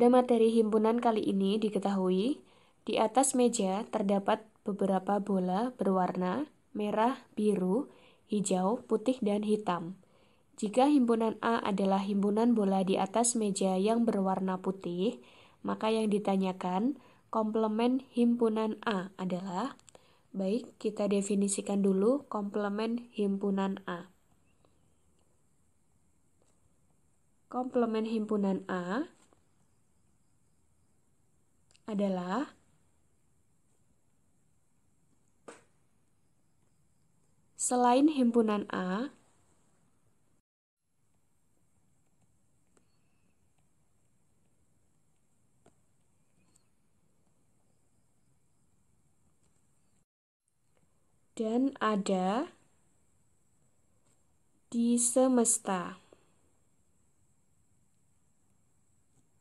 Pada materi himpunan kali ini diketahui, di atas meja terdapat beberapa bola berwarna merah, biru, hijau, putih, dan hitam. Jika himpunan A adalah himpunan bola di atas meja yang berwarna putih, maka yang ditanyakan komplement himpunan A adalah Baik, kita definisikan dulu komplement himpunan A. Komplement himpunan A adalah selain himpunan A, dan ada di semesta.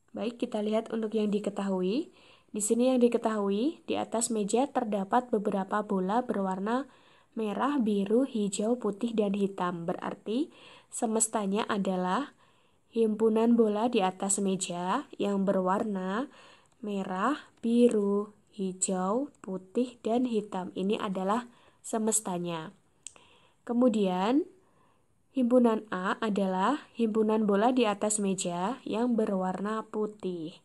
Baik, kita lihat untuk yang diketahui. Di sini yang diketahui, di atas meja terdapat beberapa bola berwarna merah, biru, hijau, putih, dan hitam. Berarti semestanya adalah himpunan bola di atas meja yang berwarna merah, biru, hijau, putih, dan hitam. Ini adalah semestanya. Kemudian, himpunan A adalah himpunan bola di atas meja yang berwarna putih.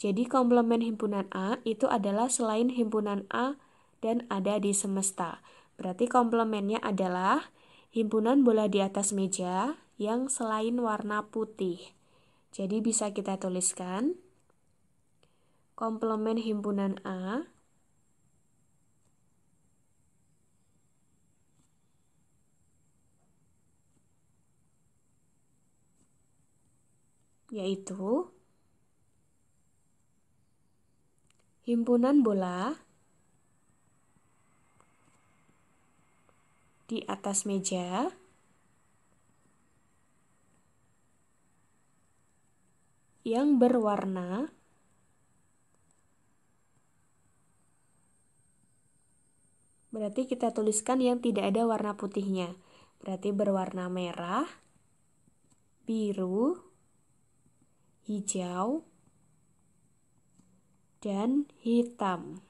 Jadi komplement himpunan A itu adalah selain himpunan A dan ada di semesta. Berarti komplementnya adalah himpunan bola di atas meja yang selain warna putih. Jadi bisa kita tuliskan komplement himpunan A yaitu himpunan bola di atas meja. yang berwarna berarti kita tuliskan yang tidak ada warna putihnya berarti berwarna merah biru hijau dan hitam.